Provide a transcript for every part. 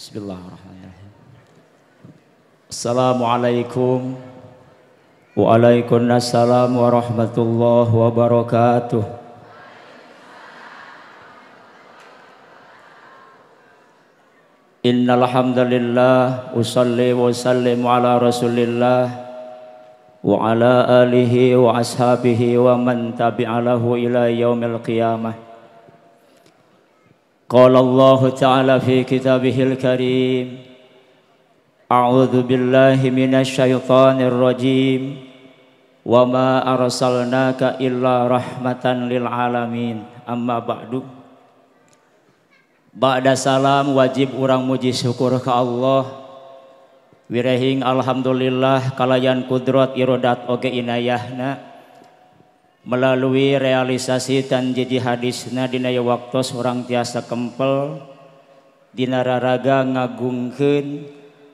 بسم الله الرحمن الرحيم السلام عليكم وعليكم السلام ورحمة الله وبركاته إن الحمد لله أصلي وسلم على رسول الله وعلى آله وأصحابه ومن تبع له إلى يوم القيامة قال الله تعالى في كتابه الكريم أعوذ بالله من الشيطان الرجيم وما أرسلناك إلا رحمة للعالمين أما بعد Ba'da salam wajib orang muji syukur ke Allah Wirehing alhamdulillah kalayan kudrat irodat oge inayahna melalui realisasi Tanjadi hadits nadinaya waktu orang tiasa kempel Dira-raga ngagungkeun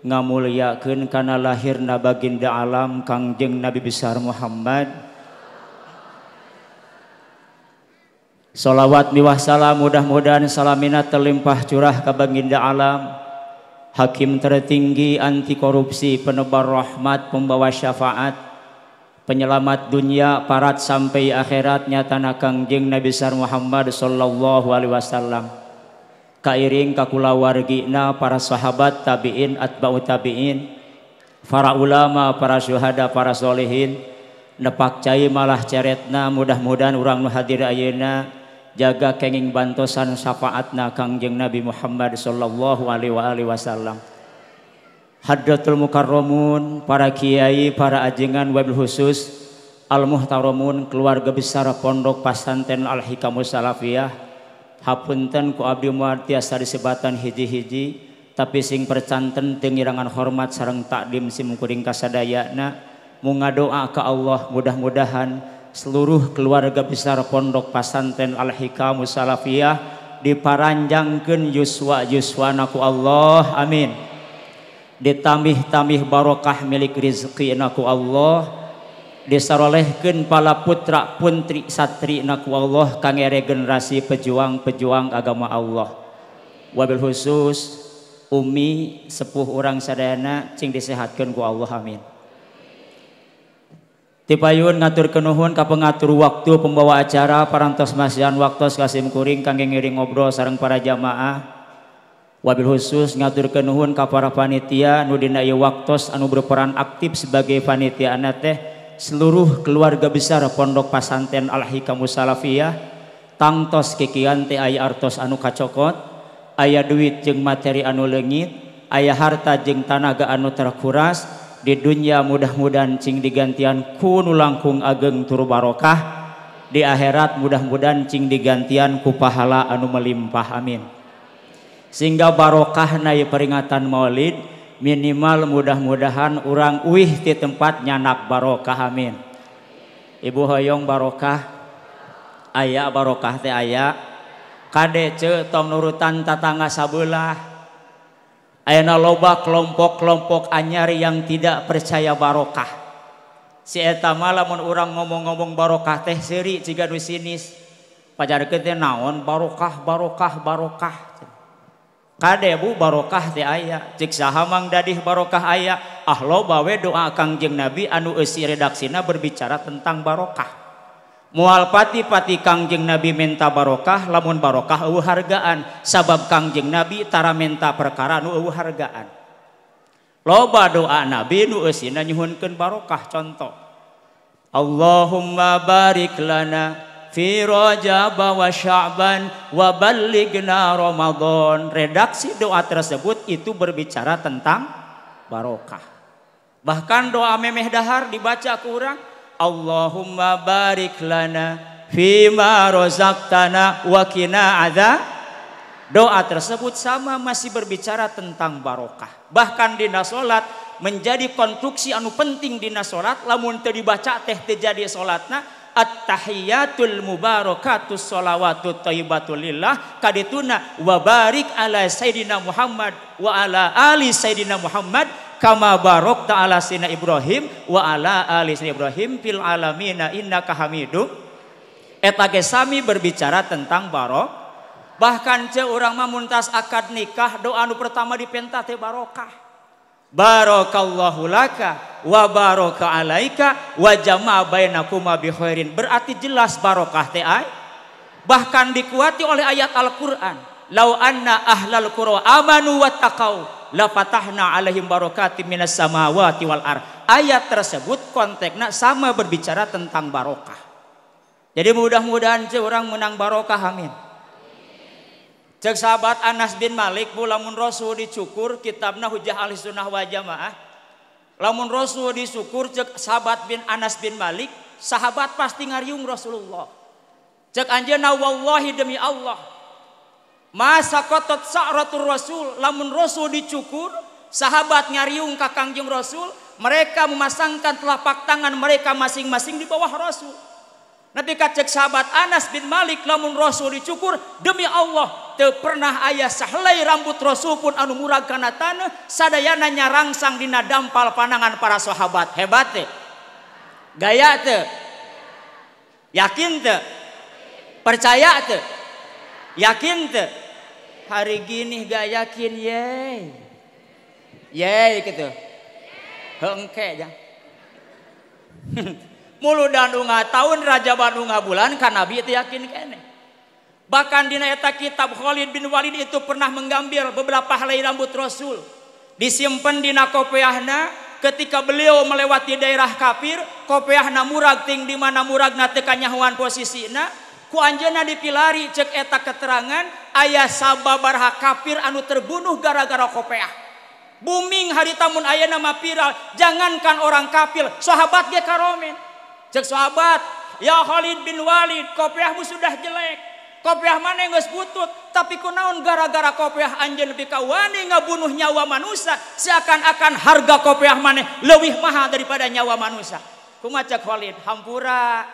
ngamuliakenun karena lahir nabaginda alam kangjeng Nabi besar Muhammadsholawat diwasalam mudah-mudahan salaminat telimpah curah kabanginda alam hakim tertinggi antikorupsi penebarrahmat pembawa syafaat, penyelamat dunia parat sampai akhiratnya tanah kangjeng Nabi besar Muhammad sallallahu alaihi wasallam kairing kakula na para sahabat tabiin atba'u tabiin para ulama para syuhada para solehin nepak cai malah ceretna mudah-mudahan orang hadir ayeuna jaga kenging bantosan syafaatna kangjeng Nabi Muhammad sallallahu alaihi wasallam Hadratul Mukarramun, para kiai, para ajengan web khusus, Al Muhtaramun, keluarga besar Pondok Pasanten Al Hikamus Salafiyah, hapunten ku abdi muar tiasa disebatan hiji-hiji, tapi sing percanten tengirangan hormat sarang takdim sim kuring kasadayana, mungadoa ke Allah mudah-mudahan seluruh keluarga besar Pondok Pasanten Al Hikamus Salafiyah diparanjangkan yuswa yuswanaku Allah. Amin ditamih-tamih barokah milik rizki naku Allah disarolehkan pala putra putri satri naku Allah kange generasi pejuang-pejuang agama Allah wabil khusus umi sepuh orang sadana cing disehatkan ku Allah amin tipayun ngatur kenuhun ka pengatur waktu pembawa acara parantos masjidan waktu kasim kuring kangge ngiring ngobrol sarang para jamaah wabil khusus ngaturkan nuhun ka para panitia nudina ieu waktos anu berperan aktif sebagai panitia anak teh seluruh keluarga besar pondok pasanten al-hikamu salafiyah tangtos kikian teh aya artos anu kacokot aya duit jeung materi anu leungit aya harta jeung tanaga anu terkuras di dunia mudah-mudahan cing digantian ku nu langkung ageng tur barokah di akhirat mudah-mudahan cing digantian ku pahala anu melimpah amin sehingga barokah naik peringatan maulid minimal mudah-mudahan orang uih di tempat nyanak barokah amin ibu hoyong barokah ayah barokah teh ayah kadece tong nurutan tatangga sabelah Ayana loba kelompok-kelompok anyar yang tidak percaya barokah. Si eta lamun orang ngomong-ngomong barokah teh seri jika nu pacar kita naon barokah barokah barokah kadebu barokah teh aya cik sahamang dadih barokah aya ahlo loba doa kangjeng nabi anu eusi redaksina berbicara tentang barokah mual pati-pati kangjeng nabi minta barokah lamun barokah eueuh hargaan sabab kangjeng nabi tara minta perkara nu eueuh hargaan loba doa nabi anu eusina nyuhunkeun barokah contoh Allahumma barik lana fi rajab wa sya'ban wa balighna ramadan. Redaksi doa tersebut itu berbicara tentang barokah. Bahkan doa memeh dahar dibaca kurang Allahumma barik lana fima razaqtana wa qina adzab Doa tersebut sama masih berbicara tentang barokah. Bahkan di salat menjadi konstruksi anu penting dina salat lamun teu dibaca teh teu jadi salatna At-tahiyyatul mubarakatus salawatu thayyibatul lillah kadituna wa barik ala sayidina Muhammad wa ala ali sayidina Muhammad kama barokta ala sina Ibrahim wa ala ali sina Ibrahim fil alamina innaka hamidum eta sami berbicara tentang barok bahkan ce orang mah muntas akad nikah doa nu pertama di pentah teh barokah barakallahu laka wa baraka alaika wa jama'a bainakuma bi khairin. Berarti jelas barokah teh Bahkan dikuati oleh ayat Al-Qur'an. Lau anna ahlal qura amanu wa la fatahna alaihim barokati minas samawati wal ar. Ayat tersebut konteksnya sama berbicara tentang barokah. Jadi mudah-mudahan orang menang barokah amin. Cek sahabat Anas bin Malik bu lamun Rasul dicukur kitabna hujah ahli sunnah wal jamaah. Lamun Rasul disukur cek sahabat bin Anas bin Malik sahabat pasti ngariung Rasulullah. Cek anjena wallahi demi Allah. Masa kotot sa'ratul Rasul lamun Rasul dicukur sahabat ngariung kakang Kangjeng Rasul mereka memasangkan telapak tangan mereka masing-masing di bawah Rasul. Nabi kacek sahabat Anas bin Malik lamun Rasul dicukur demi Allah te pernah ayah sehelai rambut Rasul pun anu murag kana tanah sadayana nyarangsang dina dampal panangan para sahabat hebat teh gaya teh yakin teh percaya teh yakin teh hari gini gak yakin ye ye gitu hengke ya muulu dandua tahun Raja Bandunga bulankanabi yakin eneh B dina eta kitab Khalid bin Walid itu pernah menggambabil beberapa La rambut Rasul disimpendinakoppeahna ketika beliau melewati daerah kafirkoppeah na murakting dimana mu raggna tekanyahuan posisi na kuanjana dipilari ceketa keterangan ayah sabababarha kafir anu terbunuh gara-gara kopeah Buing hari tammun ayah nama viral jangankan orang kapil sahabatnya karoomin. Cek sahabat, ya Khalid bin Walid, kopiahmu sudah jelek. Kopiah mana yang butut? tapi kunaun gara-gara kopiah anjing lebih kawani bunuh nyawa manusia, seakan-akan harga kopiah mana lebih mahal daripada nyawa manusia. Kumacak Khalid, hampura,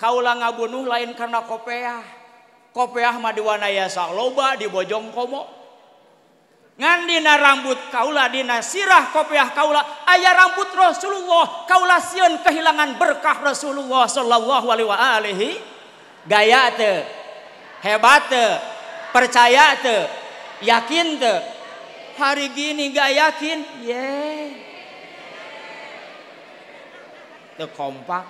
kaulah ngabunuh lain karena kopiah. Kopiah mah diwanaya saloba di Bojong Komo. Ngandina rambut kaula dina sirah kopiah kaula ayah rambut Rasulullah kaula sieun kehilangan berkah Rasulullah sallallahu alaihi wa alihi gaya te hebat te percaya te yakin te hari gini gak yakin ye yeah. te kompak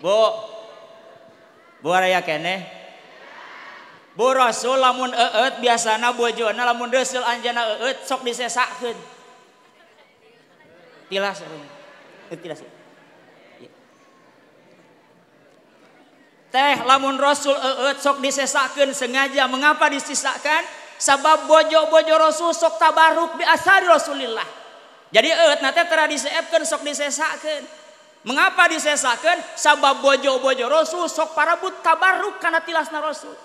Bu Bu raya keneh Bu Rasul lamun eut biasana Jona lamun dosil anjana eet sok disesakeun. Tilas eh, tilas. Iya. Teh lamun Rasul eet sok disesakkan sengaja mengapa disisakan? Sabab bojo-bojo Rasul sok tabaruk bi asari Rasulillah. Jadi eet nate tradisi epkeun sok disesakkan. Mengapa disesakan? Sabab bojo-bojo Rasul sok parabut tabaruk karena tilasna Rasul.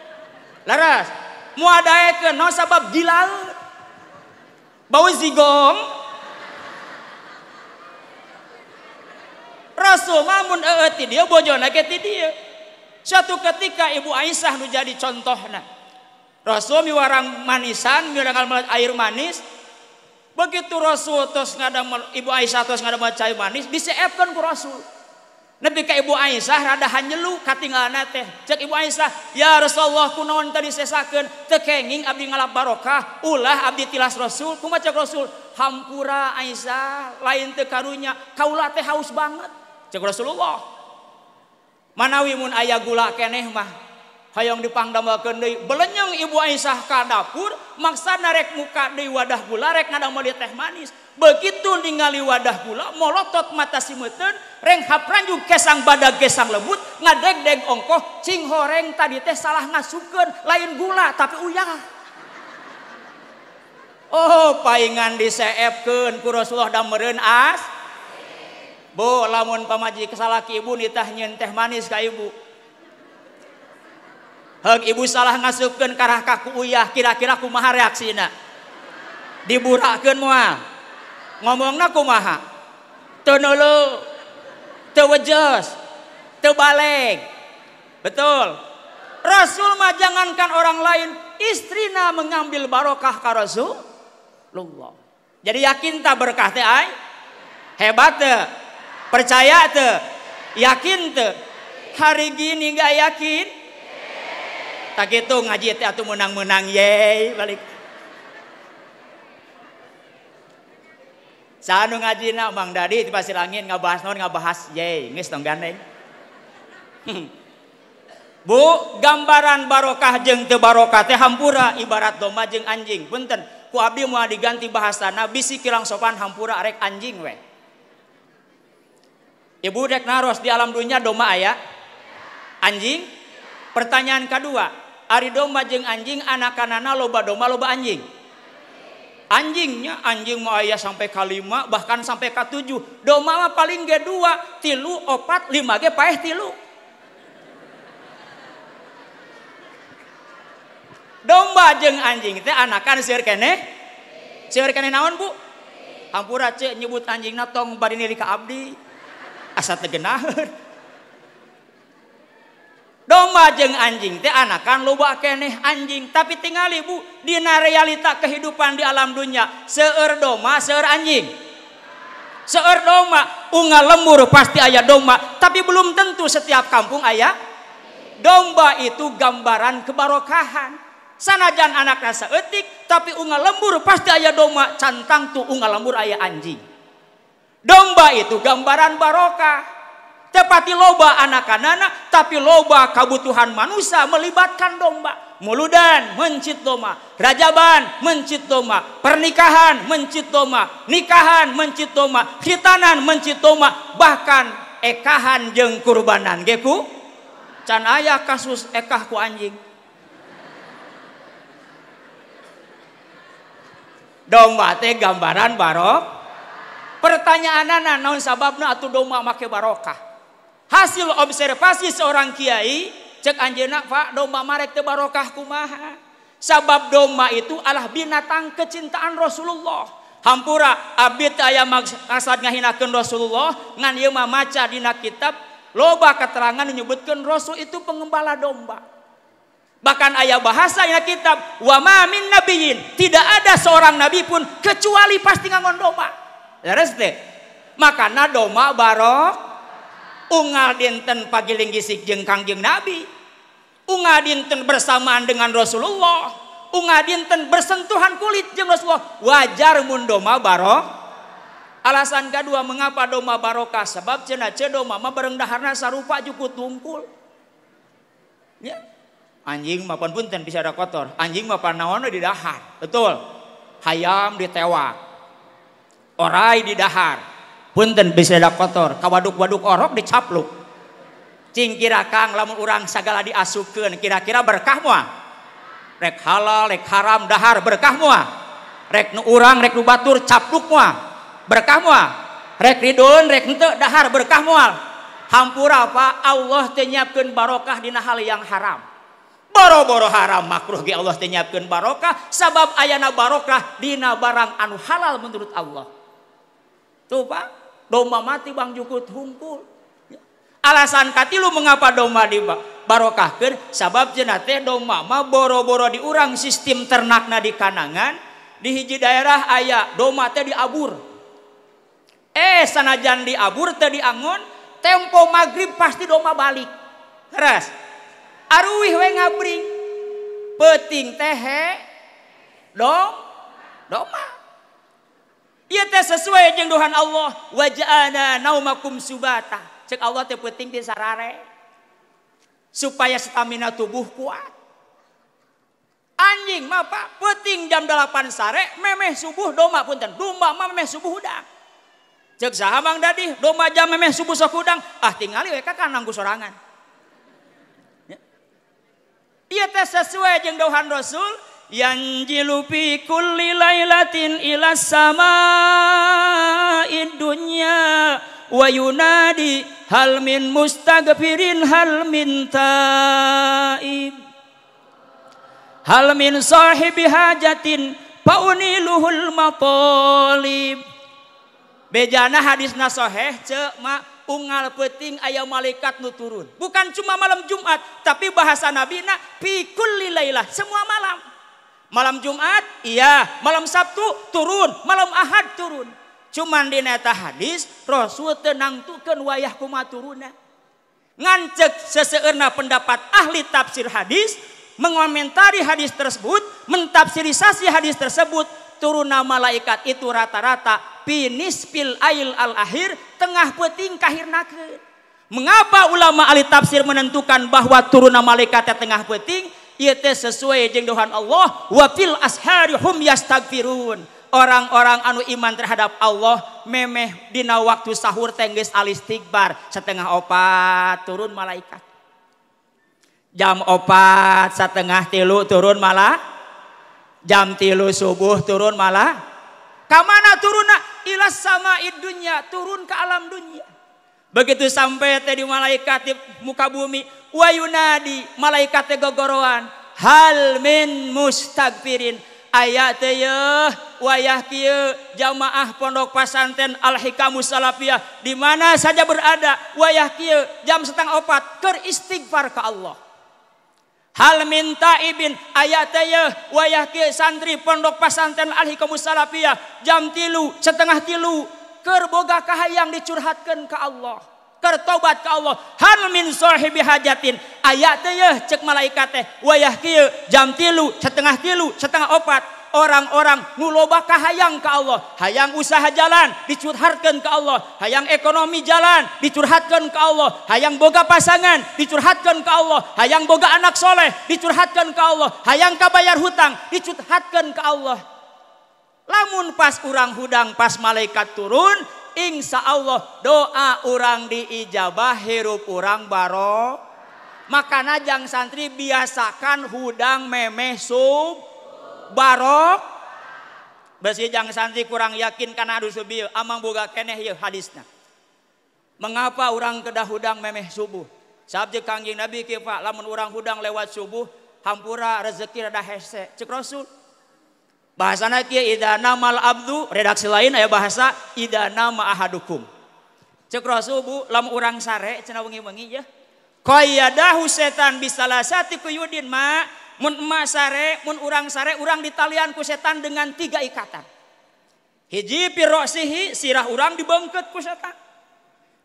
laras muadaekeun naon sabab gilal bau zigong Rasul mamun ee eh, eh, ti dia bojona ke ti dia suatu ketika ibu Aisyah nu jadi contohna Rasul miwarang manisan miwarang air manis begitu Rasul terus ngada ibu Aisyah terus ngadamel cai manis diseepkan ku Rasul tinggal Na ibu Aisahrada hanyaluana teh cekbu Ais ya Rasul pun tekenging Abdi ngala barokah ulah Abdi tilas Rasul kuma Rasul hamkura Aisah lain tekarunya kau teh haus banget cek Rasulullah manawimun ayah gula keeh mah hay yang dipangda wa belenyang ibu Aisyah ka adapur maksa narek muka De wadah gularek nada melihat teh manis begitu ningali wadah gula maulotot mata si muten reng kap praju kesang bada gesang lebut ngadeg-deng ongkoh sing horeng tadi teh salah ngasuker lain gula tapi uyang Ohan diepkenullah lamun paji kebu ditahny teh manis kaybu Ha ibu salah ngasukan karah kaku uyah kira-kiraku maha reaksi na dibutakan semua? ngomongnya kumaha teu neuleuh teu betul Rasul mah jangankan orang lain istrina mengambil barokah ka Rasulullah jadi yakin tak berkah teh ai hebat teh percaya teh yakin teh hari gini gak yakin tak gitu ngaji teh atau menang-menang yey balik Sanu ngajina Mang Dadi di pasir angin ngabahas nggak bahas ye, geus tong gandeng. Bu, gambaran barokah jeng te barokah teh hampura ibarat domba jeng anjing. Punten, ku abdi moal diganti bahasa bisi kirang sopan hampura arek anjing we. Ibu dek naros di alam dunia domba ayah Anjing? Pertanyaan kedua, ari domba jeng anjing anak anakanana loba domba loba anjing anjingnya anjing mau ayah sampai kalima bahkan sampai ke tujuh doma mah paling g dua tilu opat lima g paeh tilu domba jeng anjing teh anakan siar kene siar kene naon bu hampura cek nyebut anjingnya tong badini ka abdi asa tegenahan tinggal doma jeng anjing di anak kan loba akeneh anjing tapi tinggalibu Dina realita kehidupan di alam dunia seeur doma se anjing Seerdoma unga lemmur pasti ayaah doma tapi belum tentu setiap kampung ayah domba itu gambaran kebarokhan sanajan anak rasa etik tapi unga lembur pasti ayaah doma can kangg tuh ungah lembur ayah anjing domba itu gambaran baroka. tepati loba anak-anak tapi loba kebutuhan manusia melibatkan domba muludan mencit domba rajaban mencit domba pernikahan mencit domba nikahan mencit domba khitanan mencit domba bahkan ekahan jeng kurbanan geku can ayah kasus ekah ku anjing domba teh gambaran barok pertanyaan anak naon sababna atau domba make barokah hasil observasi seorang kiai cek anjena pak domba marek tebarokah barokah kumaha sabab domba itu adalah binatang kecintaan Rasulullah hampura abid aya maksud ngahinakeun Rasulullah ngan ieu maca dina kitab loba keterangan menyebutkan Rasul itu pengembala domba bahkan ayat bahasanya kitab wa ma min nabiyin tidak ada seorang nabi pun kecuali pasti ngangon domba ya teh makana domba barok ungal dinten pagiling gisik jeng kangjeng nabi ungal dinten bersamaan dengan rasulullah ungal dinten bersentuhan kulit jeng rasulullah wajar mun doma barok alasan kedua mengapa doma barokah sebab cena cedoma ma bareng daharna sarupa juku tumpul ya anjing mapan punten bisa ada kotor anjing mapan naon di dahar betul hayam ditewak orai di dahar nten kotorkawaduk-baduk orok dicapluk Cingkiraka lama-urang sagala dia asukan kira-kira berkahwa rek halallek haram dahar berkamwa regnu urang reknu batur caplukmu berkamwarekho dahar berkamwa Hampur apa Allah tenyiapkan barokah dina hal yang haram boo-boro haram makhruh ya Allah tenyiapkan barokah sabab ayana barokah dina barang anu halal menurut Allah tuh Pak mati Bang Juku humpul alasan Kat lu mengapa doma dibak Barokah sabab jenate teh dong mamama boro-boro diurang sistem ternakna di kanangan di hiji daerah ayaah doma teh diabur eh sana jandi abur tadi anon tempoko magrib pasti doma balik keras aruhi webri petin tehhe dong doma Ia teh sesuai jeung Tuhan Allah waja'ana naumakum subata. Cek Allah teh penting di sarare supaya stamina tubuh kuat. Anjing mah Pak, penting jam 8 sare memeh subuh doma punten. Domba mah memeh subuh udang. Cek saha Mang Dadi, domba jam memeh subuh sok udang. Ah tinggali we kan nanggu sorangan. Ya. ia teh sesuai jeung Tuhan Rasul yanjilu fi kulli lailatin ila sama'id dunya wa yunadi hal min mustaghfirin hal min taib hal min sahibi hajatin fauniluhul matalib bejana hadisna sahih ce ma ungal peting ayam malaikat nu turun bukan cuma malam Jumat tapi bahasa nabi na pikul lilailah semua malam Malam Jumat, iya. Malam Sabtu, turun. Malam Ahad, turun. Cuman di neta hadis, Rasul tenang tuken wayah turunnya. Ngancek seseerna pendapat ahli tafsir hadis, mengomentari hadis tersebut, mentafsirisasi hadis tersebut, turuna malaikat itu rata-rata pinis pil ail al akhir tengah peting kahirnakeun. Mengapa ulama ahli tafsir menentukan bahwa turuna malaikat tengah peting? ieu iya teh sesuai jeung dohan Allah wa fil ashari hum yastagfirun. orang-orang anu iman terhadap Allah memeh dina waktu sahur tengges alistikbar setengah opat turun malaikat jam opat setengah tilu turun malah jam tilu subuh turun malah kamana turun ilas sama idunya turun ke alam dunia Begitu sampai tadi malaikat di muka bumi, wayunadi malaikat teh gogoroan, hal min mustagfirin. Ayat teh ya, wayah jamaah pondok pesantren Al Hikamu Salafiyah di mana saja berada wayah kieu jam setengah opat keristighfar ke Allah. Hal minta ibin ayat teh ya, wayah santri pondok pesantren Al Hikamu Salafiyah jam tilu setengah tilu Kerbogakah yang kahayang dicurhatkan ke Allah Kertobat ke Allah hal min sahibi hajatin aya ya cek malaikat teh wayah kieu jam tilu setengah tilu setengah opat orang-orang nu loba kahayang ke Allah hayang usaha jalan dicurhatkan ke Allah hayang ekonomi jalan dicurhatkan ke Allah hayang boga pasangan dicurhatkan ke Allah hayang boga anak soleh dicurhatkan ke Allah hayang kabayar hutang dicurhatkan ke Allah Lamun pas urang hudang pas malaikat turun, insya Allah doa orang diijabah hirup orang baro. Maka jang santri biasakan hudang memeh sub barok. Besi jang santri kurang yakin karena adu subi amang buka keneh ya hadisnya. Mengapa orang kedah hudang memeh subuh? Sabjek kangjeng Nabi kipak lamun orang hudang lewat subuh hampura rezeki rada hese. Cek Rasul Abdul redaksi lain aya bahasa Idana maaha la urang saija setandinrang sare urang dialia ku setan dengan tiga ikatanhi sirah urang di bengket ku setan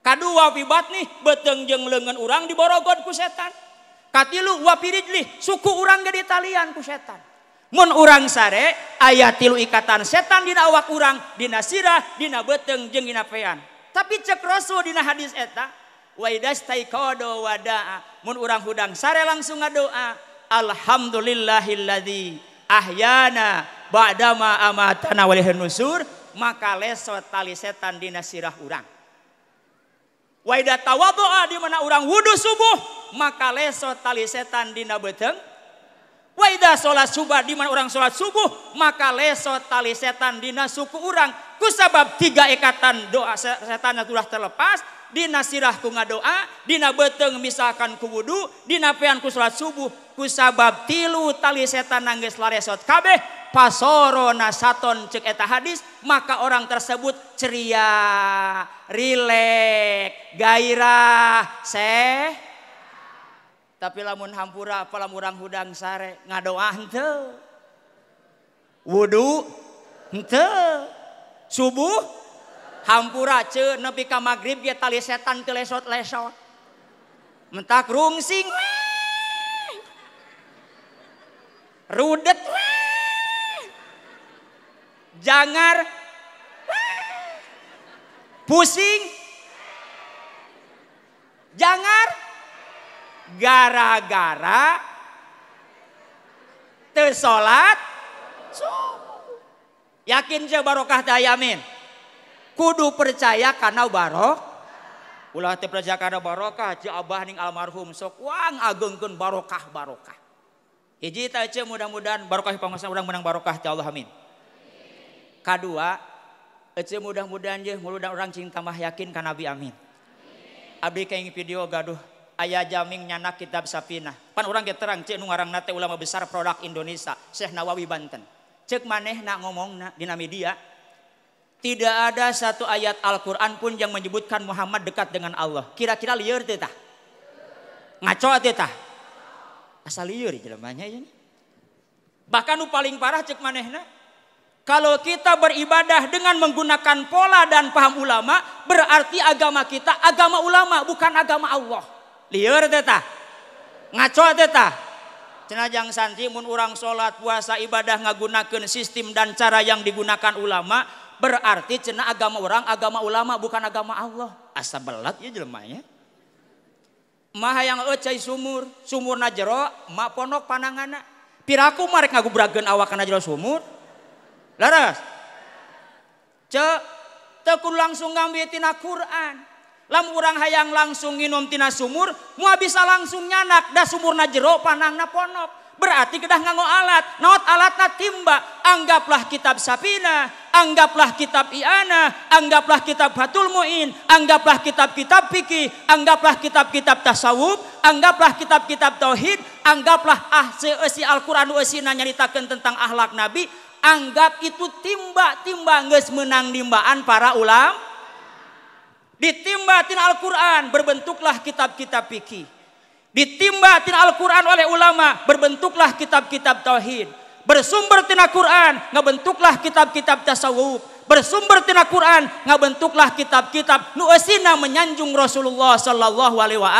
kadu wabat nih beteng jeng lengan urang di borogon ku setan suku urang dari Italia ku setan Mu orangrang sare ayaah tilu ikatan setan dina awak urang dina sirah dina beteng jeung ngap feyan tapi cek rasul dina hadis eta wado wadaa orangrang hudang sare langsung nga doa Alhamdulillahilillahi ahyana ba' dama a tanah wahersur maka leso tali setan dina sirah urang wadah tawa doa dimana urang wudhu subuh maka leso tali setan dina beteng Waida sholat subuh di mana orang sholat subuh maka lesot tali setan dina suku orang kusabab tiga ikatan doa setan sudah terlepas dina nasirahku ngadoa dina beteng misalkan ku wudu dina pean sholat subuh kusabab tilu tali setan nangis laresot kabeh pasoro nasaton cek eta hadis maka orang tersebut ceria rileks gairah seh tinggal tapi lamun hampura pelarang hudang sare ngado whu subuh hammpua cebika magrib dia tali setan ke lesot lesot mentak rungsingt jangan pusing jangan gara-gara tersolat Yakin je barokah teh yamin. Kudu percaya karena barok. Ulah teu percaya karena barokah, je abah ning almarhum sok wang agengkeun barokah barokah. Hiji teh ce mudah-mudahan barokah pangosan urang menang barokah ti Allah amin. Kadua, Ece mudah-mudahan je mudah orang cinta mah yakin karena Nabi amin. Abdi kayak video gaduh ayah jaming nyana kitab Safina. Pan orang terang cek nu nate ulama besar produk Indonesia, Syekh Nawawi Banten. Cek maneh nak ngomong nak di media. Tidak ada satu ayat Al-Quran pun yang menyebutkan Muhammad dekat dengan Allah. Kira-kira liur tetah Ngaco tetah Asal liur jelamanya ini ya Bahkan nu paling parah cek nak Kalau kita beribadah dengan menggunakan pola dan paham ulama, berarti agama kita agama ulama bukan agama Allah. tinggalco cenajang sani orang salat puasa ibadah ngagunaken sistem dan cara yang digunakan ulama berarti cena agama orang agama ulama bukan agama Allah asa balatnya jelmaahnya Maha yang sumur sumur najerok makponok pananganak piraku merekagu bragen awak naj sumur Laraskur langsungtina Quran Lam urang hayang langsung nginum tina sumur, mua bisa langsung nyanak dah sumurna jero panangna ponok. Berarti kedah nganggo alat, naot alatna timba. Anggaplah kitab Sapina, anggaplah kitab Iana, anggaplah kitab Batul Mu'in, anggaplah kitab-kitab fikih, anggaplah kitab-kitab tasawuf, anggaplah kitab-kitab tauhid, anggaplah ah seusi Al-Qur'an eusi nyaritakeun tentang ahlak Nabi, anggap itu timba-timba geus menang limbaan para ulama Ditimbatin Al-Quran berbentuklah kitab-kitab fikih. Ditimbatin Al-Quran oleh ulama berbentuklah kitab-kitab tauhid. Bersumber tina Quran ngebentuklah kitab-kitab tasawuf. Bersumber tina Quran ngebentuklah kitab-kitab nuasina menyanjung Rasulullah sallallahu alaihi wa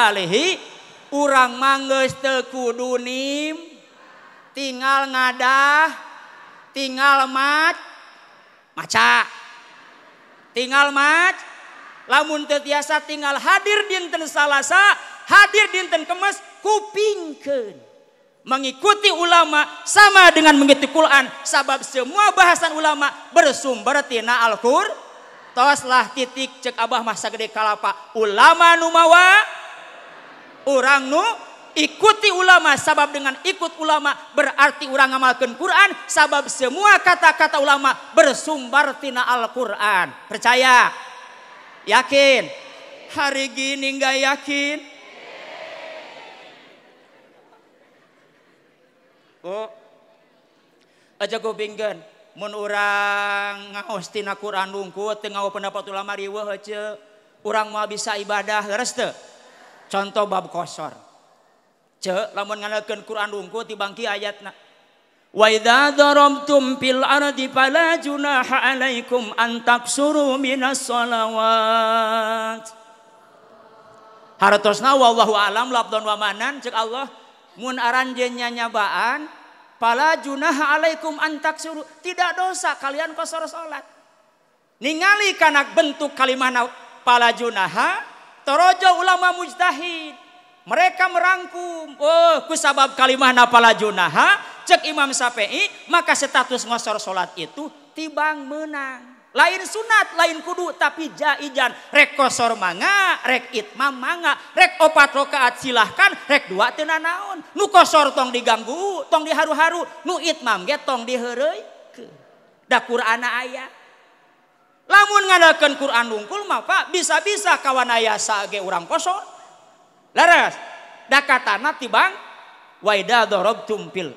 Urang mangges tekudunim tinggal ngadah tinggal mat maca tinggal mat lamun tetiasa tinggal hadir dinten salasa hadir dinten kemes kupingken mengikuti ulama sama dengan mengikuti Quran sabab semua bahasan ulama bersumber tina Al-Qur toslah titik cek abah masa gede kalapa ulama numawa orang nu ikuti ulama sabab dengan ikut ulama berarti orang ngamalkan Quran sabab semua kata-kata ulama bersumber tina Al-Quran percaya Yakin? Hari gini nggak yakin? Bu, aja gue binggan. Mun orang ngaos tina Quran lungkut, tengah pendapat ulama riweuh aja. Orang mau bisa ibadah, leres teu? Contoh bab kosor. Ce, lamun ngalakeun Quran lungkut dibangki ayatna. Wa idza darabtum fil ardi fala junaha alaikum an taksuru minas salawat. Hartosna wallahu alam labdon wamanan cek Allah mun aran nya nyabaan pala junaha alaikum an taksuru tidak dosa kalian kosor salat. Ningali kanak bentuk kalimah pala junaha torojo ulama mujtahid. Mereka merangkum, oh kusabab kalimah pala junaha cek Imam Syafi'i, maka status ngosor sholat itu tibang menang. Lain sunat, lain kudu, tapi jaijan. Rek kosor manga, rek itmam manga, rek opat rokaat silahkan, rek dua tena naon. Nu kosor tong diganggu, tong diharu-haru, nu itmam ge tong ke dakur anak ayah. Lamun ngadakan Quran lungkul maka bisa-bisa kawan ayah sage orang kosor. Laras, dakatana tibang, waida tumpil pil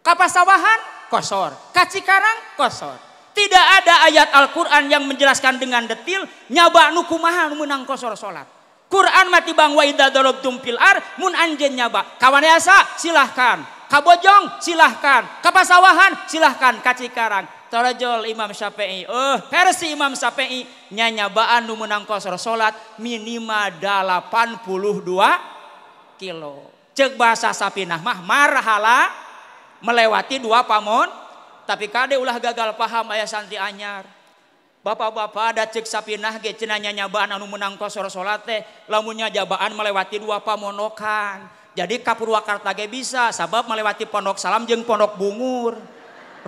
Kapasawahan kosor, karang kosor. Tidak ada ayat Al-Quran yang menjelaskan dengan detil nyaba nukumaha menang kosor sholat. Quran mati bang waidah idza darabtum fil ar mun anjeun nyaba. yasa silahkan, kabojong silahkan, kapasawahan silahkan, kacikarang. torajol Imam Syafi'i. Eh, versi Imam Syafi'i nyanya nu menang kosor salat minima 82 kilo. Cek bahasa sapinah mah marhala melewati dua pamon tapi kade ulah gagal paham ayah santi anyar Bapak-bapak ada cek sapinah ge cenanya nyabaan anu menang kosor solate. teh lamunnya jabaan melewati dua pamonokan. Jadi Kapurwakarta Purwakarta ge bisa sabab melewati Pondok Salam jeng Pondok Bungur.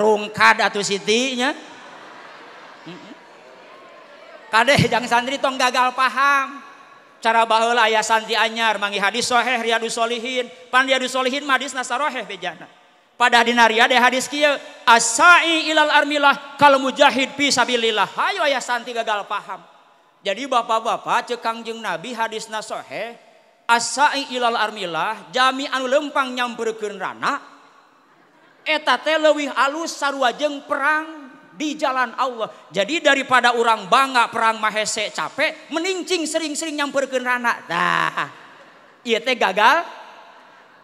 Rungkad atau Siti nya. kade jang santri tong gagal paham. Cara baheula ayah santi anyar mangi hadis soheh riadu solihin. Pan riadu solihin madis nasaroheh bejana. pada dinaria deh hadits asai ilalarmlah kalau mujahid fiabilillah ayoah Santi gagal paham jadi bapak-bapak cegangg jeng nabi hadis nasohe asai ilalarmlah jamian lempang nyam perken ranak eta telewih alus sarajeng perang di jalan Allah jadi daripada orangrang banga perangmahsek capek meninging sering-sing nyamperken ranak dah ia te gagal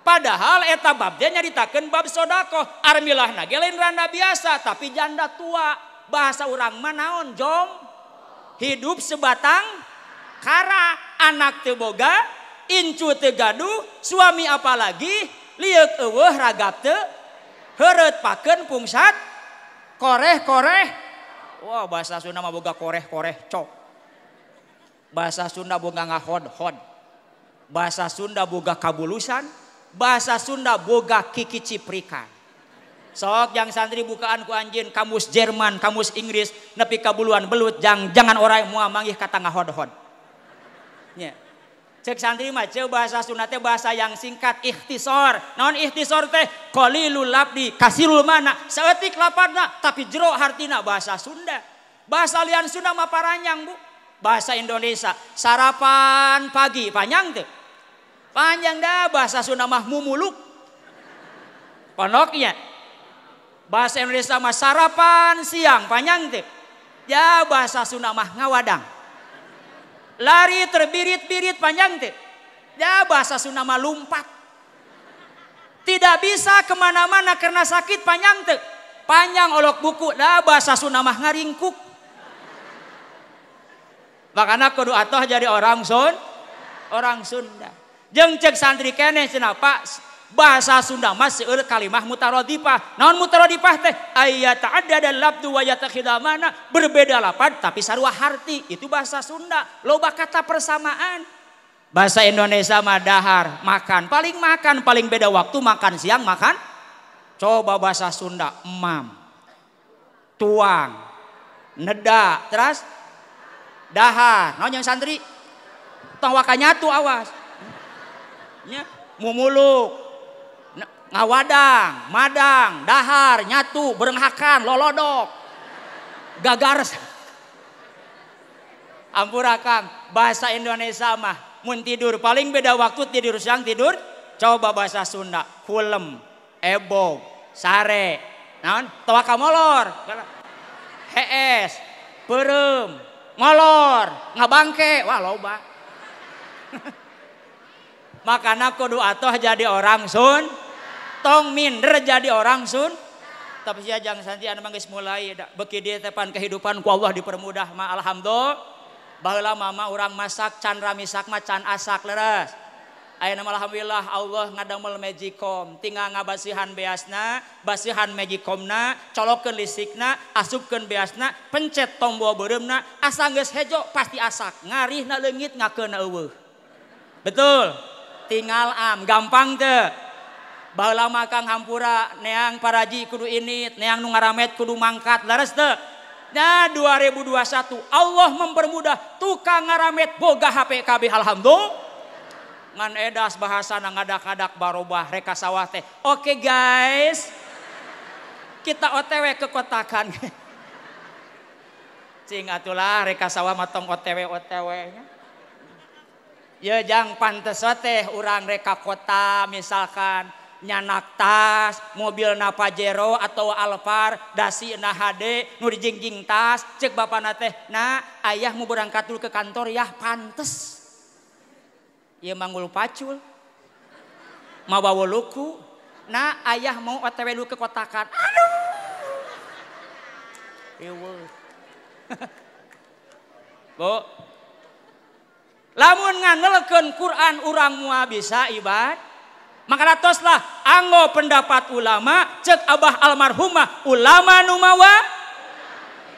punyahal eta babnya ditakan babshodaqoh armlah nagelin renda biasa tapi janda tua bahasa u manaon Jong hidup sebatang Kara anak teboga incu tedu suami apalagiraga pungsat korehkoreh bahasa Sunda kore-korehk bahasa Sundabungga ngahoho bahasa Sunda Boga kabulusan bahasa Sunda boga kiki ciprikan sok yang santri bukaan ku anjin kamus Jerman kamus Inggris nepi kabuluan belut jang, jangan orang mua manggih kata hod nya cek santri mah cek bahasa Sunda teh bahasa yang singkat ikhtisor naon ikhtisor teh qalilul labdi kasirul mana seetik lapadna tapi jero hartina bahasa Sunda bahasa lian Sunda mah paranyang bu bahasa Indonesia sarapan pagi panjang tuh Panjang dah bahasa Sunda mah mumuluk. Ponoknya. Bahasa Indonesia mah sarapan siang panjang tip. Ya bahasa Sunda mah ngawadang. Lari terbirit-birit panjang tip. Ya bahasa Sunda mah lumpat. Tidak bisa kemana-mana karena sakit panjang tip. Panjang olok buku. Dah bahasa Sunda mah ngaringkuk. Makanya kudu atoh jadi orang Sun, orang Sunda. Jeng cek santri kene kenapa bahasa Sunda masih seueur kalimah mutarodipa, Naon mutarodipah teh? ayat ada dan labdu wa yatakhidha mana? Berbeda lapan tapi sarua harti. Itu bahasa Sunda. Loba kata persamaan. Bahasa Indonesia madahar makan. Paling makan, paling beda waktu makan siang, makan. Coba bahasa Sunda, emam. Tuang. Neda, teras dahar. Naon yang santri? Tong wakanya tuh awas nya mumuluk ngawadang madang dahar nyatu berenghakan lolodok gagares ampun bahasa Indonesia mah mun tidur paling beda waktu tidur siang tidur coba bahasa Sunda kulem ebo, sare non, tawa kamolor hees perem molor, ngabangke wah loba karena kodu atau jadi orang sun tong minder jadi orang sun tapi si jangans manggis mulai begituki dia depan kehidupan kuwah di permudah ma alhamdul balah mama orang masak chandra misakma can asak leras aya alhamdulillah Allah ngadamel mejikom tinggal ngabaihan beas na basihan mejikom na coloken lisiik na asubken beas na pencet tombo bum na asang hejo pasti asak ngari na legit nga ke nawu betul. Tinggal am gampang te bala makang hampura neang paraji kudu ini neang nungaramet kudu mangkat laras te Nah 2021 Allah mempermudah tukang ngaramet boga HPKB alhamdulillah. Ngan edas bahasa nang adak kadak reka sawah teh. Oke guys. Kita OTW ke kotakan. Cing atulah reka sawah matong OTW OTW-nya. buat jangan pantes teh urang reka kota misalkan nyanak tas mobil Napajero atau Alfar dasi nahD nurri jej tas cek banate nah ayaah mau berangkatul ke kantor ya pantes iya mangul paccul mau bawoluku Nah ayaah mau watte welu ke kotaakan kok lamun nganelkeun Quran urang mua bisa ibad maka ratoslah anggo pendapat ulama cek abah almarhumah ulama numawa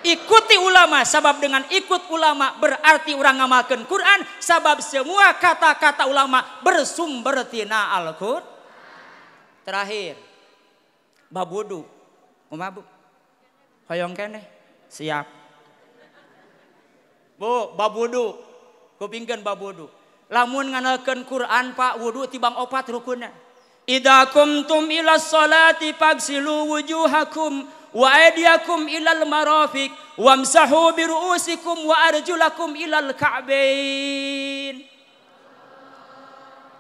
ikuti ulama sabab dengan ikut ulama berarti orang ngamalkan Quran sabab semua kata-kata ulama bersumber tina al qur terakhir babudu, Umabu. mabuk hoyong kene siap bu babudu. Kupingkan bab wudhu lamun nganalkan Quran pak wudhu tibang opat rukunna Ida kumtum ila salati pagsilu wujuhakum wa aydiyakum ilal marafiq wamsahu bi ru'usikum wa arjulakum ilal ka'bain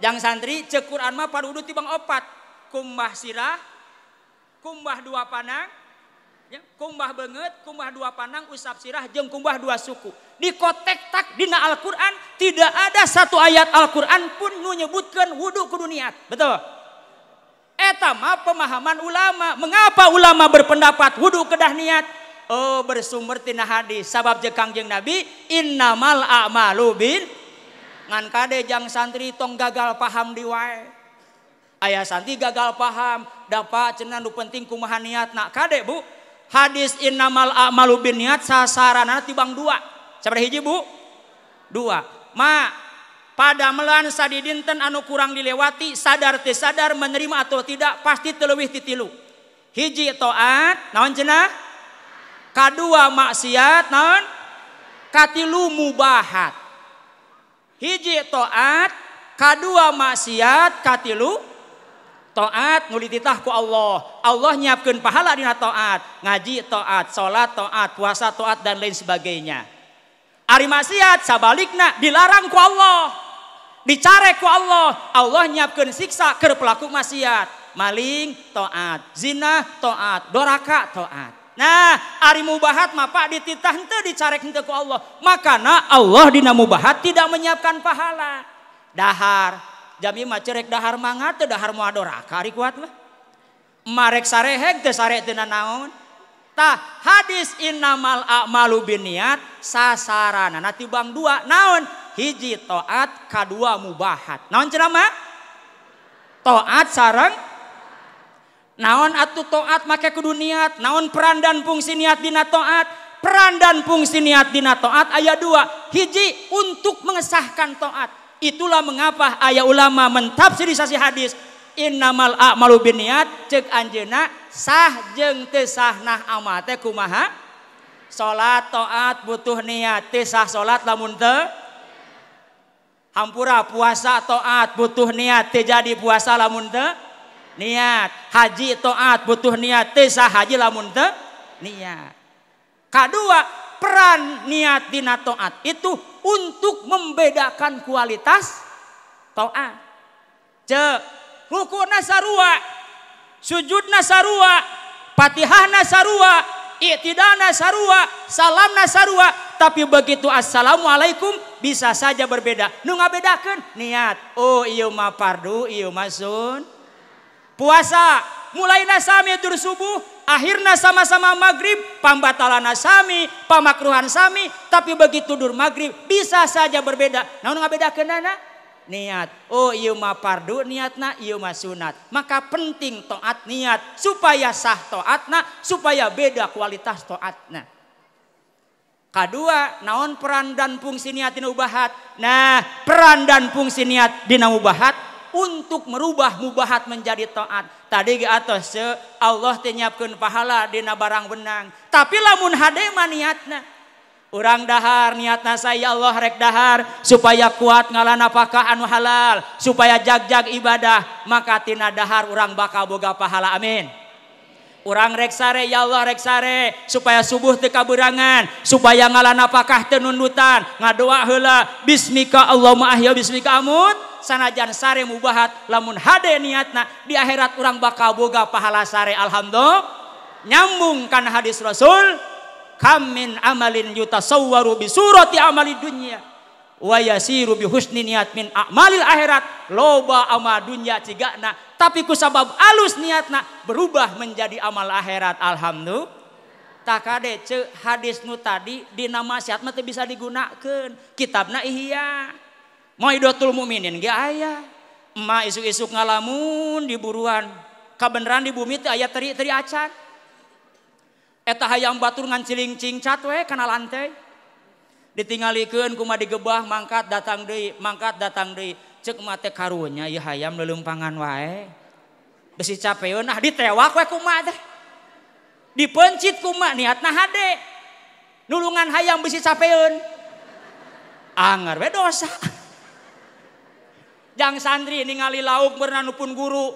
Yang santri cek Quran mah pada wudhu tibang opat kumbah sirah kumbah dua panang ya, kumbah benget, kumbah dua panang usap sirah jeng kumbah dua suku di kotek tak dina Al-Quran tidak ada satu ayat Al-Quran pun menyebutkan wudhu kudu niat betul Etama apa pemahaman ulama. Mengapa ulama berpendapat wudhu kedah niat? Oh bersumber tina hadis. Sabab jekang jeng Nabi. Innamal a'malu bin. Ngan kade jang santri tong gagal paham diwae. Ayah santri gagal paham. Dapat cenan penting kumaha niat. Nak kade bu hadis innamal a'malu niat sasarana tibang dua. seperti hiji Bu? Dua. Ma pada melan sadi anu kurang dilewati sadar te sadar menerima atau tidak pasti telewih titilu. Hiji toat, naon jenah. Kadua maksiat, naon? Katilu mubahat. Hiji toat, kadua maksiat, katilu taat nguliti ku Allah. Allah nyiapkan pahala dina taat, ngaji taat, sholat taat, puasa taat dan lain sebagainya. Ari maksiat sabalikna dilarang ku Allah. Dicare ku Allah, Allah nyiapkan siksa ke pelaku maksiat. Maling taat, zina taat, doraka taat. Nah, ari mubahat mah Pak dititah henteu dicarek henteu ku Allah. Makana Allah dina mubahat tidak menyiapkan pahala. Dahar jami mah cerek dahar mangga teu dahar moal doraka ari kuat mah marek sareheg teh sare teu naon tah hadis innamal a'malu binniat sasaranana tibang dua naon hiji toat kadua mubahat naon cenah mah taat sareng naon atuh toat make kudu niat naon peran dan fungsi niat dina toat. peran dan fungsi niat dina toat ayat dua hiji untuk mengesahkan toat. Itulah mengapa ayah ulama mentafsirisasi hadis innamal a'malu binniat cek anjena sah jeng tesah nah amate kumaha? solat toat butuh niat, tesah solat lamun te Hampura puasa toat butuh niat, teu jadi puasa lamun te niat. Haji toat butuh niat, tesah haji lamun te niat. Kedua, peran niat dina toat itu untuk membedakan kualitas toa. Je, ruku nasarua, sujud nasarua, patihah sarua, iktidana sarua, salam nasarua. Tapi begitu assalamualaikum bisa saja berbeda. Nu bedakan niat. Oh iya ma pardu, iya ma sun. Puasa mulai nasami tur subuh akhirnya sama-sama maghrib pambatalan sami pamakruhan sami tapi begitu dur maghrib bisa saja berbeda namun nggak beda kenana niat oh iya ma pardu na iya ma sunat maka penting toat niat supaya sah na supaya beda kualitas na Kedua, naon peran dan fungsi niat dina ubahat. Nah, peran dan fungsi niat dina ubahat untuk merubah mubahat menjadi taat tadi atas Allah tenyapkan pahala Dina barang benang tapi lamun hadema niatna orang dahar niatna saya Allah rek dahar supaya kuat ngalah napakah anu halal supaya jag-jag ibadah maka tina dahar orang bakal boga pahala amin orang rek sare ya Allah rek sare supaya subuh berangan supaya ngalah napakah tenundutan ngadoa hela bismika Allahumma ahya bismika amut sanajan sare mubahat lamun hade niatna di akhirat orang bakal boga pahala sare alhamdulillah Nyambungkan hadis Rasul kamin amalin yutasawwaru bi surati amali dunia, wa yasiru bi husni niat min amalil akhirat loba amal dunya cigana tapi kusabab alus niatna berubah menjadi amal akhirat alhamdulillah takade ce hadis nu tadi di nama syatma bisa digunakan kitabna ihya tul aya isuk-isup ngalamun di buruhan kabenran di bumi aya teria ata ayaam batungan ciling- catwe kenal ante ditingali keun kuma digeba mangkat datang di mangkat datang di cek mate karunnya hayam lelung pangan wae besi capeun diwak kuma dipencit kuma niat duluan hayam besi capeun aner we dosa tinggal santri ningali lauk bernanu pun guru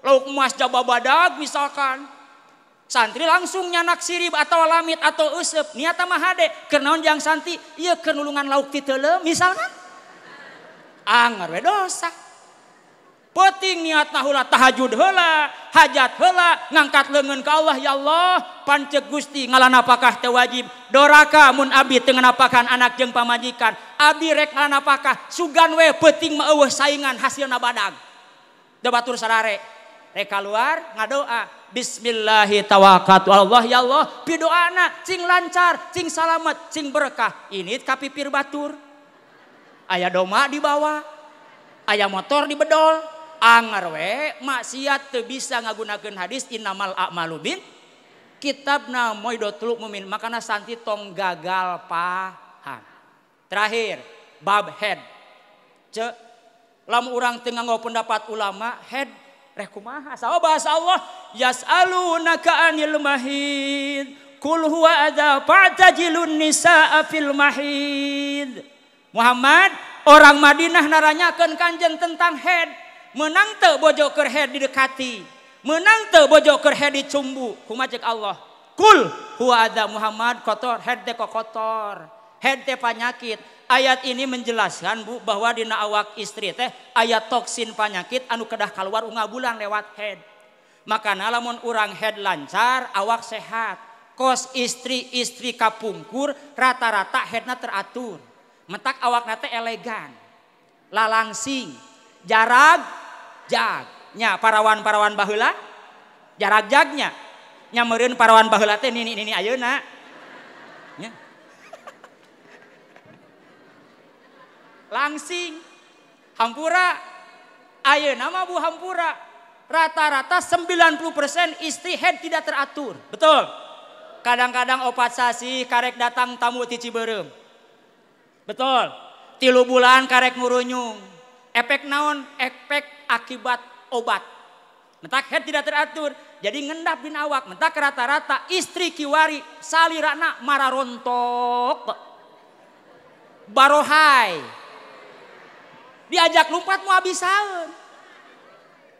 loukmas jaba baddag misalkan santri langsung nyanak sirib atau lamit atau usuf ni tamahade karena yang sani ia kenulungan lauk kita le misalkan aner ah, we dosa? peting niat tahulah tahajud hela hajat hela ngangkat lengan ke Allah ya Allah pancek Gusti ngalan apakah tewajib doraka mun abi teu apakan anak yang pamajikan abi rek ngalan apakah sugan we peting mah saingan hasil nabadang debatur sarare rek keluar ngadoa bismillahi tawakkaltu Allah ya Allah pidoana cing lancar cing salamet cing berkah ini kapipir batur ayah doma di bawah ayah motor di bedol we maksiat bisa ngagunaken hadits di nama amalu bin kitab Namluk mumin makani Tom gagal pa terakhir bab head lama orangtengah mau pendapat ulama headkus Allah ya Muhammad orang Madinah naranyakan Kanjeng tentang head menang te bojo kerhe dekati, menang te bojo kerhe cumbu. kumajek Allah kul huwa ada Muhammad kotor head kok kotor head te penyakit ayat ini menjelaskan bu bahwa di awak istri teh ayat toksin penyakit anu kedah keluar unga bulan lewat head Makan nalamun orang head lancar awak sehat kos istri-istri kapungkur rata-rata headnya teratur metak awak nate elegan lalangsing jarag jag-nya parawan-parawan bahula jarak jagnya nyamerin parawan bahula teh ini ini ayo nak ya. langsing hampura ayo nama bu hampura rata-rata 90% persen head tidak teratur betul kadang-kadang opat sasi karek datang tamu tici Ciberem betul tilu bulan karek ngurunyung efek naon efek akibat obat. Mentak head tidak teratur, jadi ngendap bin awak. Mentak rata-rata istri kiwari salirana rontok Barohai. Diajak lompat mau habisan.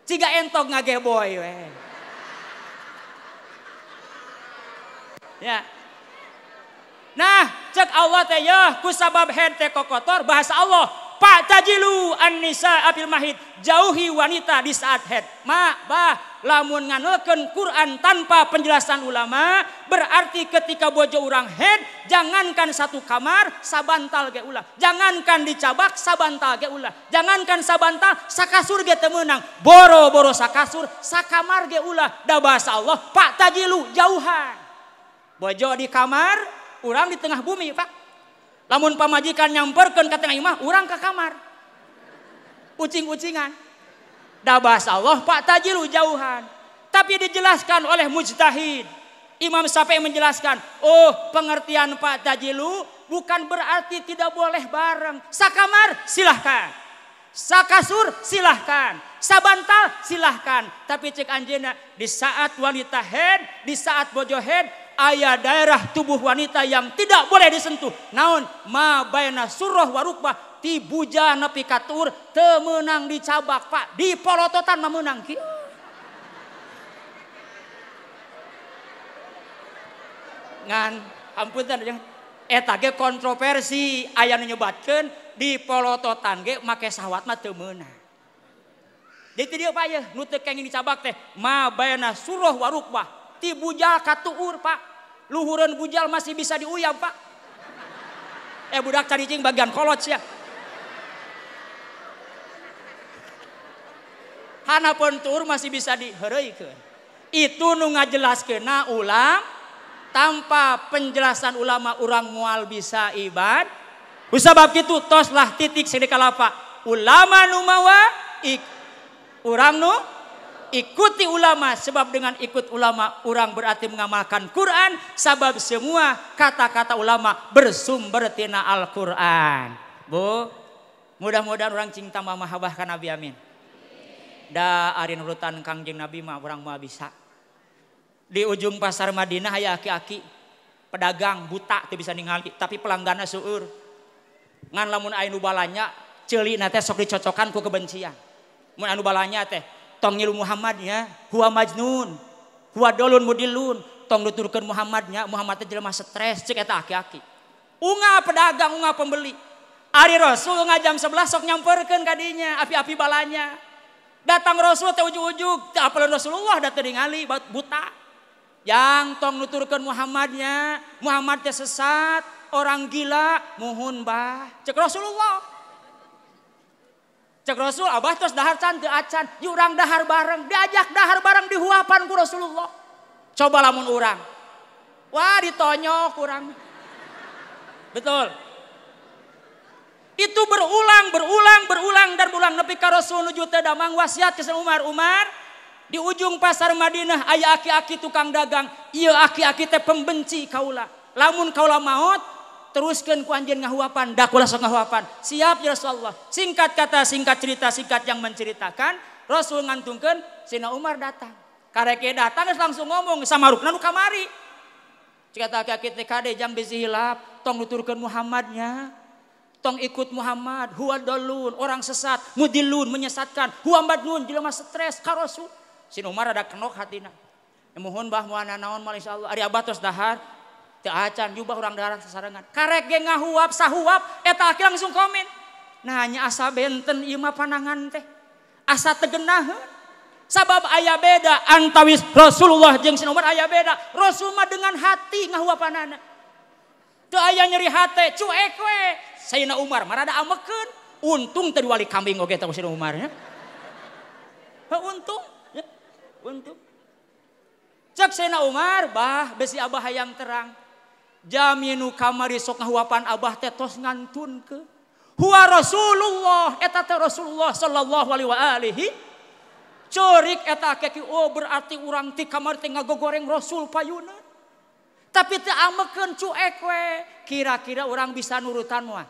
Ciga entok ngageboy we. Ya. Nah, cek Allah teh ya, ku head teh kokotor bahasa Allah Pak tajilu an-nisa mahid. Jauhi wanita di saat head. Ma, bah, lamun nganelkeun Quran tanpa penjelasan ulama, berarti ketika bojo orang head, jangankan satu kamar, sabantal ge ulah. Jangankan dicabak, sabantal ge ulah. Jangankan sabantal, sakasur ge temenang. Boro-boro sakasur, sakamar ge ulah. Da bahasa Allah, Pak tajilu, jauhan. Bojo di kamar, orang di tengah bumi, Pak. Lamun pamajikan nyamperkan katanya imah, orang ke kamar. Ucing-ucingan. Dabas Allah Pak Tajilu jauhan. Tapi dijelaskan oleh mujtahid. Imam Syafi'i menjelaskan, oh pengertian Pak Tajilu bukan berarti tidak boleh bareng. Sakamar silahkan. Sakasur silahkan. Sabantal silahkan. Tapi cek anjena di saat wanita head, di saat bojo head, Ay daerah tubuh wanita yang tidak boleh disentuh naon maba suroh warukba tibuja na pikatur temenang dicabak Pak di Poltotan menang ampun eh, kontroversi ayah nyobatkan di Polototan maka sawwat temenangut ini ma suroh warukba ti bujal katuur pak luhuran bujal masih bisa diuyam pak eh budak tadi cing bagian kolot ya Hana pentur masih bisa ke. Itu nu jelas kena ulang. Tanpa penjelasan ulama orang mual bisa ibad. Usabab gitu toslah titik sini kalapa. Ulama nu mawa ik. orang nu ikuti ulama sebab dengan ikut ulama orang berarti mengamalkan Quran sebab semua kata-kata ulama bersumber tina Al-Quran Bu mudah-mudahan orang cinta mama habah kan Nabi amin da arin urutan kangjeng Nabi mah orang mah bisa di ujung pasar Madinah ya aki-aki pedagang buta tuh bisa ningali tapi pelanggannya suur ngan lamun ainu balanya celi nate sok dicocokan ku kebencian mun anu balanya teh tongil ya, huwa majnun huwa dolun mudilun tong nuturkeun Muhammadnya Muhammad teh jelema stres cek eta aki-aki unga pedagang unga pembeli Ari Rasul unga jam 11 sok nyamperkeun kadinya api-api balanya datang Rasul teh ujug-ujug teh apal Rasulullah da teu ningali buta yang tong nuturkan Muhammadnya Muhammad teh sesat orang gila mohon bah cek Rasulullah Cek Rasul abah terus dahar can teu acan, urang dahar bareng, diajak dahar bareng dihuapan ku Rasulullah. Coba lamun urang. Wah, ditonyok kurang. Betul. Itu berulang, berulang, berulang dan berulang Nabi ka Rasul nuju teh damang wasiat ke Umar, Umar di ujung pasar Madinah aya aki-aki tukang dagang, ieu iya, aki-aki teh pembenci kaula. Lamun kaula maot, teruskan ku anjin ngahuapan, dakulah langsung ngahuapan. Siap ya Rasulullah. Singkat kata, singkat cerita, singkat yang menceritakan, Rasul ngantungkan, Sina Umar datang. Kareke datang langsung ngomong sama Rukna nu kamari. Cikata kakit TKD jam besi hilap, tong nuturkan Muhammadnya. Tong ikut Muhammad, huwa dolun, orang sesat, mudilun, menyesatkan. Huwa badnun, jelema stres, karosu. Sina Umar ada kenok hatina. Eh, mohon bah muana naon mal insyaallah. Ari abatos dahar acan jugaubah orangdarah sasarangan kar sahap langsung komen nanya asa benten ima panangan teh asa tegena sabab ayah beda antawis Rasulullah jengsin Umar ayah beda rasuma dengan hati nga panana aya nyeri cuar untung terwali kambing Umar bah besi Abah yang terkat Jamin nu kamar so ngahuapan Abah tetos nganun ke Rasulullahata Rasulullah Shallallahuhi oh, berarti urang ti kamar tinggal go goreng rasul payun tapi tidak me cuekwe kira-kira orang bisa nurutan wa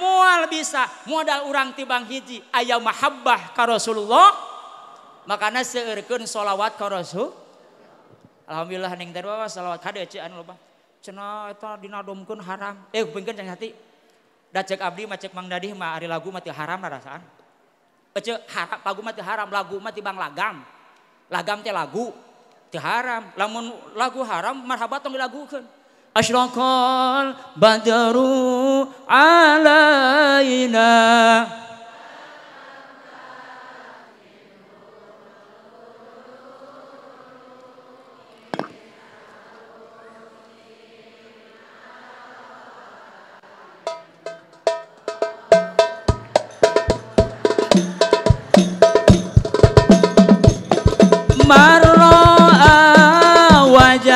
mual bisa modal orangrang ti bang hijji ayammahbah karo Rasulullah makanan sholawatul Alhamdulillah yang darilawtan cena itu dinadomkeun haram. Eh bengkeun cang hati. Da abdi mah cek Mang Dadih mah ari lagu mah haram rasaan. Ece eh, haram lagu mati haram, lagu mati bang lagam. Lagam teh lagu teu haram. Lamun lagu haram marhabat tong dilagukeun. Asyrakal badaru alaina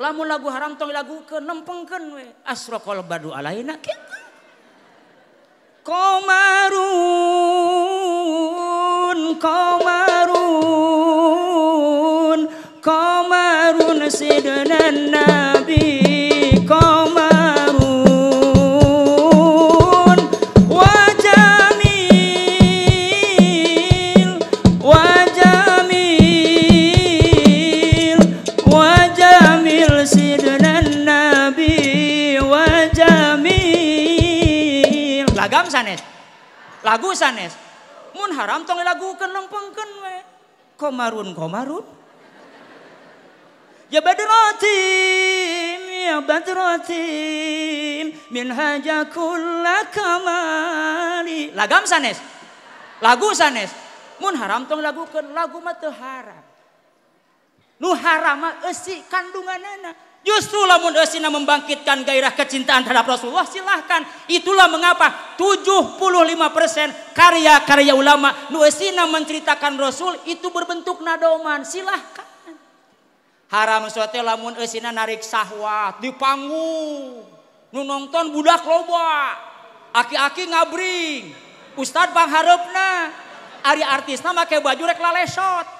tinggal lagu harang to lagu ke nempengken we asrabadu a komaru komaru komaru si dean nabi lagu sanes. Mun haram tong kenang pengken we. Komarun komarun. Ya badrotim ya badrotim min haja kamali. Lagam sanes. Lagu sanes. Mun haram tong lagukeun lagu mah teu haram. Nu haram mah eusi kandunganana. Justru lamun Esina membangkitkan gairah kecintaan terhadap Rasulullah silahkan. Itulah mengapa 75% karya-karya ulama nu menceritakan Rasul itu berbentuk nadoman. Silahkan. Haram suatu lamun Esina narik sahwat di panggung. nunongton nonton budak loba. Aki-aki ngabring. Ustadz pangharapna. Ari artisna pakai baju rek lalesot.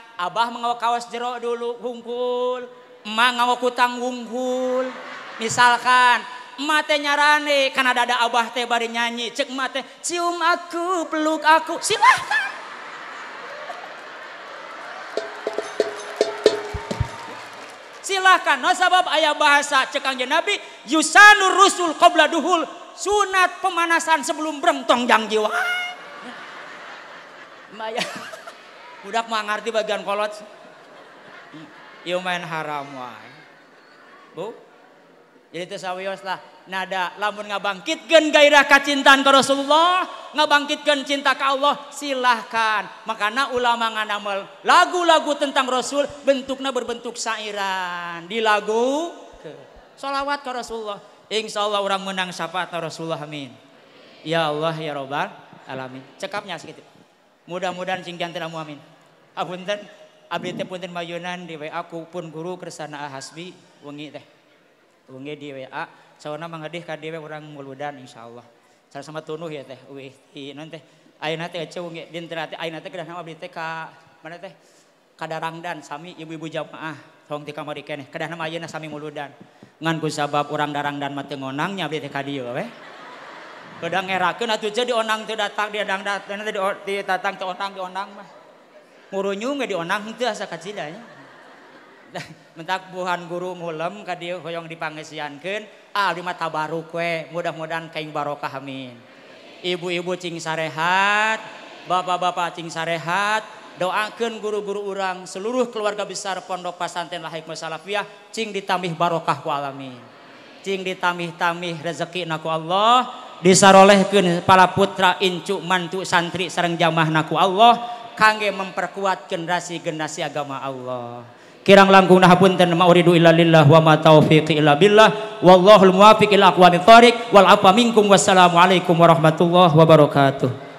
Abah mengawa kawas jeruk dulu hungkul, emak ngawa kutang hungkul. Misalkan emak teh nyarane karena dada abah teh bari nyanyi, cek emak teh cium aku, peluk aku, silahkan. Silahkan, no sabab ayah bahasa cekang nabi yusanur rusul qobla duhul sunat pemanasan sebelum berentong jang jiwa. Maya budak mah ngerti bagian kolot ieu main haram wae bu jadi itu sawios lah nada lamun ngabangkitkeun gairah kacintaan ka Rasulullah ngabangkitkeun cinta ka Allah silahkan makana ulama nganamel lagu-lagu tentang Rasul bentuknya berbentuk sairan di lagu solawat ke Rasulullah insya Allah orang menang syafaat Rasulullah amin ya Allah ya Robbal alamin cekapnya segitu Mudah-mudahan singkian tidak muamin. Abunten, abdi teh punten mayunan di WA ku pun guru kersana hasbi wengi teh. Wengi di WA, sauna mangadih ka dewe urang muludan insyaallah. Cara sama tunuh ya teh, wih, non teh. Ayeuna teh ece wengi din teh ayeuna teh kedahna abdi teh ka mana teh? Kadarangdan sami ibu-ibu jamaah tong ti kamari keneh. Kedahna ayeuna sami muludan. Ngan ku sabab urang darangdan mah teu ngonangnya abdi teh ka dieu we. men gurumong dipangesianlima tabaru kue mudah-mudahan ka barookamin ibu-ibu Ching sarehat bapak-bapak Ching sarehat doken guru-guru urang seluruh keluarga besar Pook Pasanten lahir mua Ching ditamih barokah ku alami Ching ditamih-tamih rezeki naku Allah disarolehkan para putra incu mantu santri sareng naku Allah kangge memperkuat generasi-generasi agama Allah kirang langkung hapunten mauridu illa lillah wa ma taufiqi illa billah wallahul muwafiq ila aqwamit thariq wal afa minkum wassalamu alaikum warahmatullahi wabarakatuh